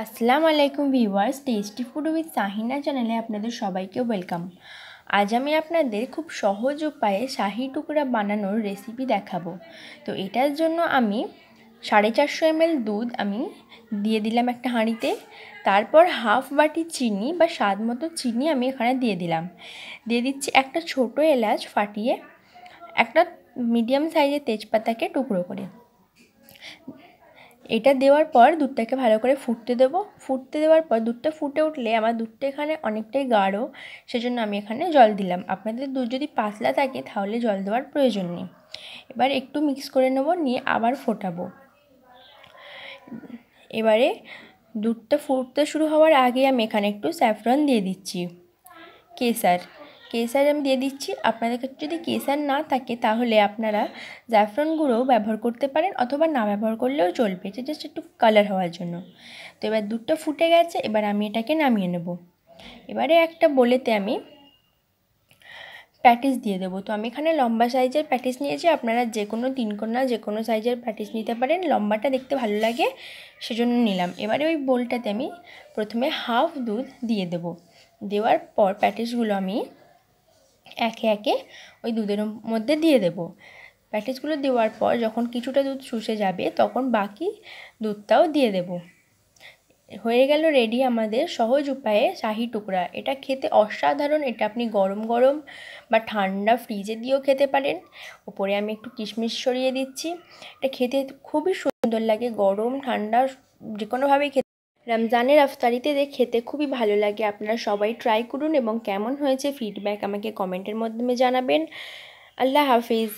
আসসালামু আলাইকুম viewers tasty food with Shahina চ্যানেলে আপনাদের সবাইকে ওয়েলকাম আজ আমি আপনাদের খুব সহজ উপায়ে শাহি টুকরা বানানোর রেসিপি দেখাবো তো এটার জন্য আমি সাড়ে চারশো এমএল দুধ আমি দিয়ে দিলাম একটা হাঁড়িতে তারপর হাফ বাটি চিনি বা স্বাদ মতো চিনি আমি এখানে দিয়ে দিলাম দিয়ে দিচ্ছি একটা ছোট এলাচ ফাটিয়ে একটা মিডিয়াম সাইজের তেজপাতাকে টুকরো করে এটা দেওয়ার পর দুধটাকে ভালো করে ফুটতে দেবো ফুটতে দেওয়ার পর দুধটা ফুটে উঠলে আমার দুধটা এখানে অনেকটাই গাঢ় সেজন্য আমি এখানে জল দিলাম আপনাদের দুধ যদি পাতলা থাকে তাহলে জল দেওয়ার প্রয়োজন নেই এবার একটু মিক্স করে নেব নিয়ে আবার ফোটাবো এবারে দুধটা ফুটতে শুরু হওয়ার আগে আমি এখানে একটু স্যাফরন দিয়ে দিচ্ছি কেসার কেসার আমি দিয়ে দিচ্ছি আপনাদের কাছে যদি কেসার না থাকে তাহলে আপনারা জাফরন গুঁড়ো ব্যবহার করতে পারেন অথবা না ব্যবহার করলেও চলবে এটা জাস্ট একটু কালার হওয়ার জন্য তো এবার দুধটা ফুটে গেছে এবার আমি এটাকে নামিয়ে নেব এবারে একটা বলেতে আমি প্যাটিস দিয়ে দেবো তো আমি এখানে লম্বা সাইজের প্যাটিস নিয়েছি আপনারা যে কোনো কন্যা যে কোনো সাইজের প্যাটিস নিতে পারেন লম্বাটা দেখতে ভালো লাগে সেজন্য নিলাম এবারে ওই বোলটাতে আমি প্রথমে হাফ দুধ দিয়ে দেবো দেওয়ার পর প্যাটিসগুলো আমি একে একে ওই দুধের মধ্যে দিয়ে দেব প্যাটিসগুলো দেওয়ার পর যখন কিছুটা দুধ শুষে যাবে তখন বাকি দুধটাও দিয়ে দেব হয়ে গেল রেডি আমাদের সহজ উপায়ে শাহি টুকরা এটা খেতে অসাধারণ এটা আপনি গরম গরম বা ঠান্ডা ফ্রিজে দিয়েও খেতে পারেন ওপরে আমি একটু কিশমিশ সরিয়ে দিচ্ছি এটা খেতে খুবই সুন্দর লাগে গরম ঠান্ডা যে কোনোভাবেই খেতে রমজানের আফতারিতে খেতে খুবই ভালো লাগে আপনারা সবাই ট্রাই করুন এবং কেমন হয়েছে ফিডব্যাক আমাকে কমেন্টের মাধ্যমে জানাবেন আল্লাহ হাফিজ